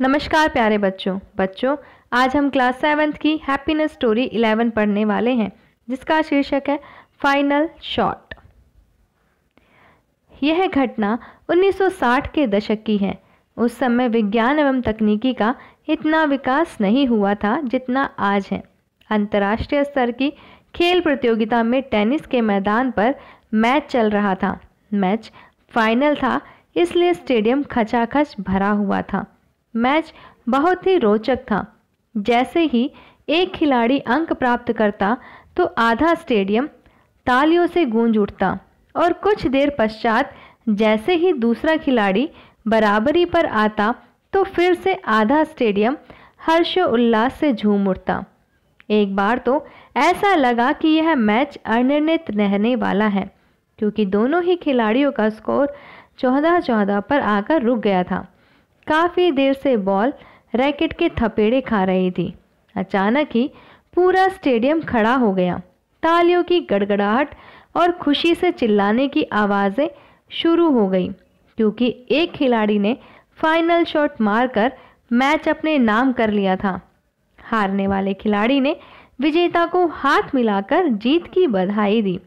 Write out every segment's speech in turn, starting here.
नमस्कार प्यारे बच्चों बच्चों आज हम क्लास सेवन्थ की हैप्पीनेस स्टोरी इलेवन पढ़ने वाले हैं जिसका शीर्षक है फाइनल शॉट यह घटना 1960 के दशक की है उस समय विज्ञान एवं तकनीकी का इतना विकास नहीं हुआ था जितना आज है अंतर्राष्ट्रीय स्तर की खेल प्रतियोगिता में टेनिस के मैदान पर मैच चल रहा था मैच फाइनल था इसलिए स्टेडियम खचाखच भरा हुआ था मैच बहुत ही रोचक था जैसे ही एक खिलाड़ी अंक प्राप्त करता तो आधा स्टेडियम तालियों से गूंज उठता और कुछ देर पश्चात जैसे ही दूसरा खिलाड़ी बराबरी पर आता तो फिर से आधा स्टेडियम हर्षोल्लास से झूम उठता एक बार तो ऐसा लगा कि यह मैच अनिर्णित रहने वाला है क्योंकि दोनों ही खिलाड़ियों का स्कोर चौदह चौदह पर आकर रुक गया था काफ़ी देर से बॉल रैकेट के थपेड़े खा रही थी अचानक ही पूरा स्टेडियम खड़ा हो गया तालियों की गड़गड़ाहट और खुशी से चिल्लाने की आवाज़ें शुरू हो गई क्योंकि एक खिलाड़ी ने फाइनल शॉट मारकर मैच अपने नाम कर लिया था हारने वाले खिलाड़ी ने विजेता को हाथ मिलाकर जीत की बधाई दी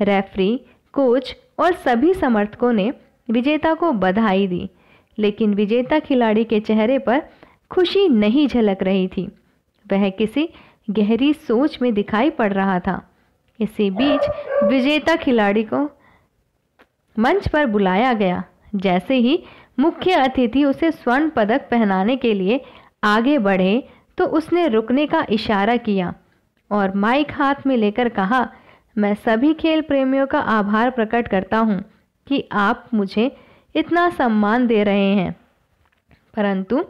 रेफरी कोच और सभी समर्थकों ने विजेता को बधाई दी लेकिन विजेता खिलाड़ी के चेहरे पर खुशी नहीं झलक रही थी वह किसी गहरी सोच में दिखाई पड़ रहा था इसी बीच विजेता खिलाड़ी को मंच पर बुलाया गया जैसे ही मुख्य अतिथि उसे स्वर्ण पदक पहनाने के लिए आगे बढ़े तो उसने रुकने का इशारा किया और माइक हाथ में लेकर कहा मैं सभी खेल प्रेमियों का आभार प्रकट करता हूँ कि आप मुझे इतना सम्मान दे रहे हैं परंतु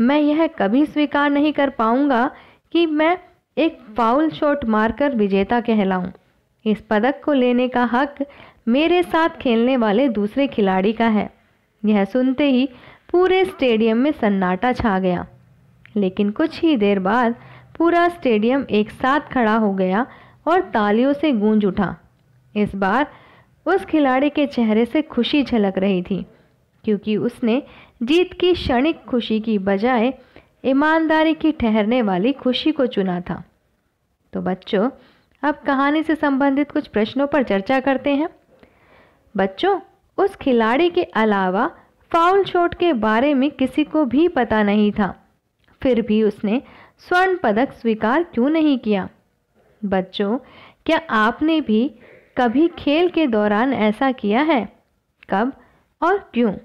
मैं यह कभी स्वीकार नहीं कर पाऊंगा कि मैं एक फाउल शॉट मारकर विजेता कहलाऊं। इस पदक को लेने का हक मेरे साथ खेलने वाले दूसरे खिलाड़ी का है यह सुनते ही पूरे स्टेडियम में सन्नाटा छा गया लेकिन कुछ ही देर बाद पूरा स्टेडियम एक साथ खड़ा हो गया और तालियों से गूंज उठा इस बार उस खिलाड़ी के चेहरे से खुशी झलक रही थी क्योंकि उसने जीत की क्षणिक खुशी की बजाय ईमानदारी की ठहरने वाली खुशी को चुना था तो बच्चों अब कहानी से संबंधित कुछ प्रश्नों पर चर्चा करते हैं बच्चों उस खिलाड़ी के अलावा फाउल शॉट के बारे में किसी को भी पता नहीं था फिर भी उसने स्वर्ण पदक स्वीकार क्यों नहीं किया बच्चों क्या आपने भी कभी खेल के दौरान ऐसा किया है कब और क्यों